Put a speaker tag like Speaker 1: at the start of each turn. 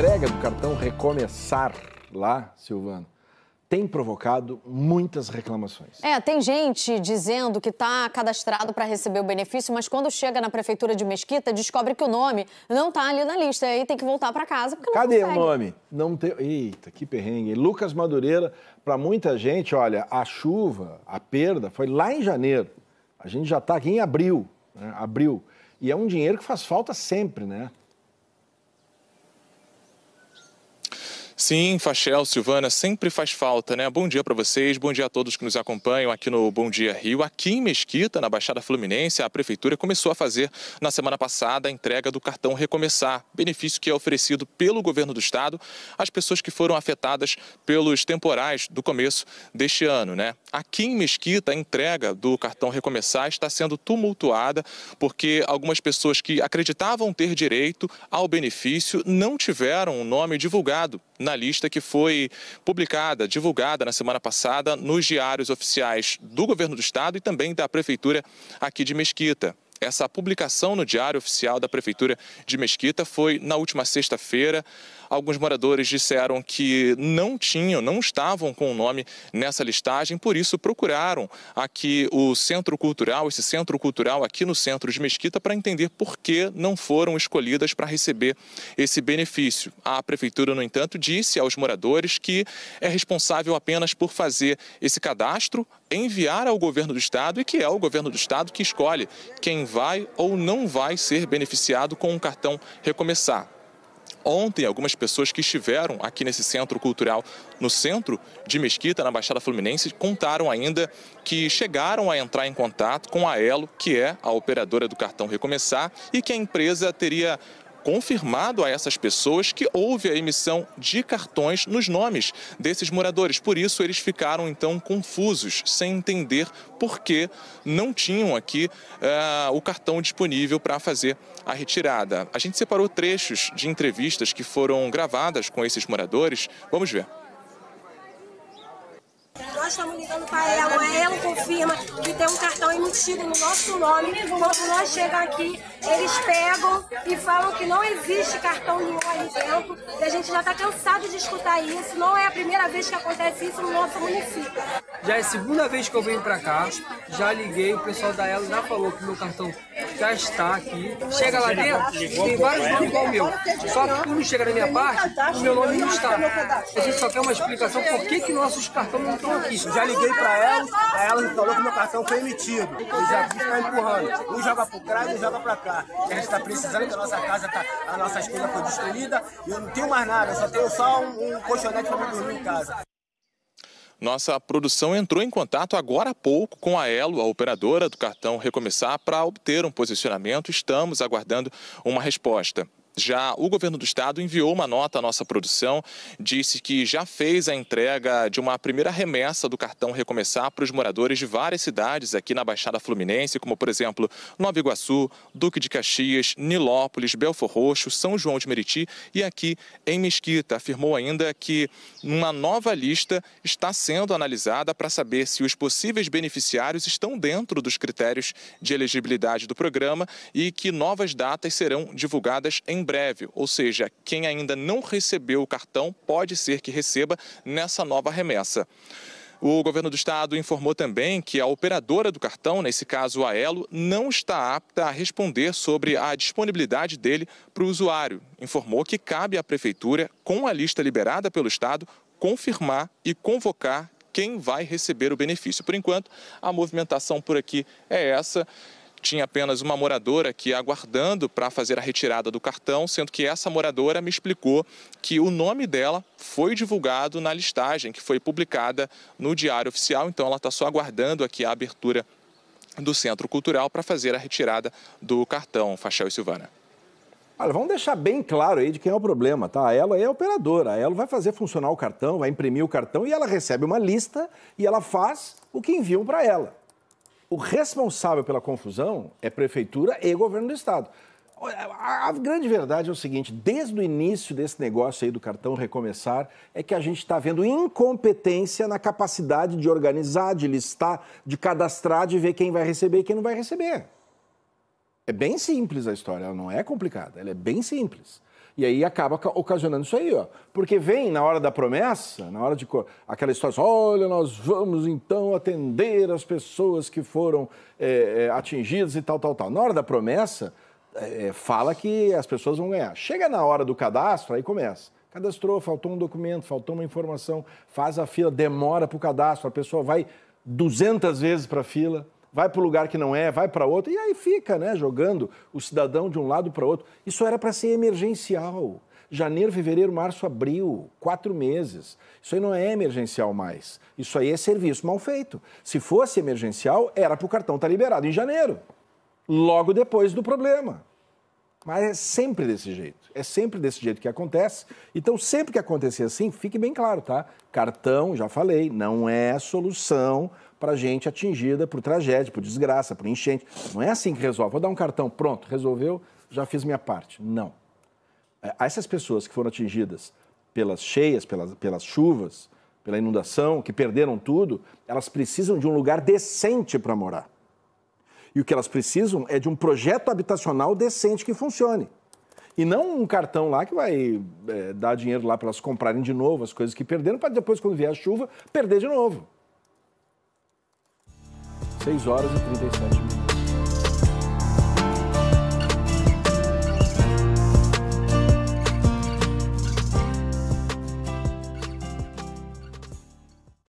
Speaker 1: entrega do cartão Recomeçar lá, Silvano, tem provocado muitas reclamações. É, tem gente dizendo que está cadastrado para receber o benefício, mas quando chega na prefeitura de Mesquita, descobre que o nome não está ali na lista. Aí tem que voltar para casa porque Cadê não Cadê o nome? Não tem. Eita, que perrengue. Lucas Madureira, para muita gente, olha, a chuva, a perda foi lá em janeiro. A gente já está aqui em abril, né? abril. E é um dinheiro que faz falta sempre, né?
Speaker 2: Sim, Fachel, Silvana, sempre faz falta, né? Bom dia para vocês, bom dia a todos que nos acompanham aqui no Bom Dia Rio. Aqui em Mesquita, na Baixada Fluminense, a Prefeitura começou a fazer na semana passada a entrega do cartão Recomeçar, benefício que é oferecido pelo governo do estado às pessoas que foram afetadas pelos temporais do começo deste ano, né? Aqui em Mesquita, a entrega do cartão Recomeçar está sendo tumultuada porque algumas pessoas que acreditavam ter direito ao benefício não tiveram o nome divulgado na lista que foi publicada, divulgada na semana passada nos diários oficiais do governo do estado e também da prefeitura aqui de Mesquita. Essa publicação no Diário Oficial da Prefeitura de Mesquita foi na última sexta-feira. Alguns moradores disseram que não tinham, não estavam com o nome nessa listagem, por isso procuraram aqui o Centro Cultural, esse Centro Cultural aqui no centro de Mesquita, para entender por que não foram escolhidas para receber esse benefício. A Prefeitura, no entanto, disse aos moradores que é responsável apenas por fazer esse cadastro, enviar ao governo do estado e que é o governo do estado que escolhe quem vai ou não vai ser beneficiado com o um cartão Recomeçar. Ontem, algumas pessoas que estiveram aqui nesse centro cultural, no centro de Mesquita, na Baixada Fluminense, contaram ainda que chegaram a entrar em contato com a Elo, que é a operadora do cartão Recomeçar, e que a empresa teria confirmado a essas pessoas que houve a emissão de cartões nos nomes desses moradores. Por isso, eles ficaram então confusos, sem entender por que não tinham aqui uh, o cartão disponível para fazer a retirada. A gente separou trechos de entrevistas que foram gravadas com esses moradores. Vamos ver
Speaker 1: nós estamos ligando para ela, ela confirma que tem um cartão emitido no nosso nome. Quando nós chegamos aqui, eles pegam e falam que não existe cartão nenhum ali dentro. E a gente já está cansado de escutar
Speaker 2: isso. Não é a primeira vez que acontece isso no nosso município.
Speaker 1: Já é a segunda vez que eu venho para cá. Já liguei, o pessoal da ela já falou que meu cartão gastar aqui. Chega lá dentro, tem vários nomes igual o meu. Só que quando chega na minha parte, o meu nome não está. A gente só quer uma explicação por que, que nossos cartões não estão aqui. Já liguei para ela, aí ela me falou que meu cartão foi emitido. Eu já está empurrando. Um joga para trás, um joga para cá. A gente está precisando, que a nossa casa, tá, a nossa escola foi destruída. Eu não tenho mais nada, só tenho só um, um colchonete para dormir em casa.
Speaker 2: Nossa produção entrou em contato agora há pouco com a Elo, a operadora do cartão Recomeçar, para obter um posicionamento. Estamos aguardando uma resposta. Já o governo do estado enviou uma nota à nossa produção, disse que já fez a entrega de uma primeira remessa do cartão Recomeçar para os moradores de várias cidades aqui na Baixada Fluminense, como por exemplo Nova Iguaçu, Duque de Caxias, Nilópolis, Belfor Roxo, São João de Meriti e aqui em Mesquita. Afirmou ainda que uma nova lista está sendo analisada para saber se os possíveis beneficiários estão dentro dos critérios de elegibilidade do programa e que novas datas serão divulgadas em em breve. Ou seja, quem ainda não recebeu o cartão pode ser que receba nessa nova remessa. O governo do estado informou também que a operadora do cartão, nesse caso a Elo, não está apta a responder sobre a disponibilidade dele para o usuário. Informou que cabe à prefeitura, com a lista liberada pelo estado, confirmar e convocar quem vai receber o benefício. Por enquanto, a movimentação por aqui é essa tinha apenas uma moradora aqui aguardando para fazer a retirada do cartão, sendo que essa moradora me explicou que o nome dela foi divulgado na listagem que foi publicada no Diário Oficial, então ela está só aguardando aqui a abertura do Centro Cultural para fazer a retirada do cartão, Fachel e Silvana.
Speaker 1: Olha, vamos deixar bem claro aí de quem é o problema, tá? A Elo é a operadora, a Elo vai fazer funcionar o cartão, vai imprimir o cartão e ela recebe uma lista e ela faz o que enviam para ela. O responsável pela confusão é prefeitura e governo do estado. A grande verdade é o seguinte: desde o início desse negócio aí do cartão recomeçar, é que a gente está vendo incompetência na capacidade de organizar, de listar, de cadastrar, de ver quem vai receber e quem não vai receber. É bem simples a história, ela não é complicada, ela é bem simples. E aí acaba ocasionando isso aí, ó. Porque vem na hora da promessa, na hora de aquela história, assim, olha, nós vamos então atender as pessoas que foram é, atingidas e tal, tal, tal. Na hora da promessa, é, fala que as pessoas vão ganhar. Chega na hora do cadastro, aí começa. Cadastrou, faltou um documento, faltou uma informação, faz a fila, demora para o cadastro, a pessoa vai 200 vezes para a fila vai para o lugar que não é, vai para outro, e aí fica, né, jogando o cidadão de um lado para outro. Isso era para ser emergencial. Janeiro, fevereiro, março, abril, quatro meses. Isso aí não é emergencial mais. Isso aí é serviço mal feito. Se fosse emergencial, era para o cartão estar tá liberado em janeiro, logo depois do problema. Mas é sempre desse jeito. É sempre desse jeito que acontece. Então, sempre que acontecer assim, fique bem claro, tá? Cartão, já falei, não é solução para gente atingida por tragédia, por desgraça, por enchente. Não é assim que resolve. Vou dar um cartão, pronto, resolveu, já fiz minha parte. Não. É, essas pessoas que foram atingidas pelas cheias, pelas, pelas chuvas, pela inundação, que perderam tudo, elas precisam de um lugar decente para morar. E o que elas precisam é de um projeto habitacional decente que funcione. E não um cartão lá que vai é, dar dinheiro lá para elas comprarem de novo as coisas que perderam, para depois, quando vier a chuva, perder de novo. 6 horas e 37 minutos.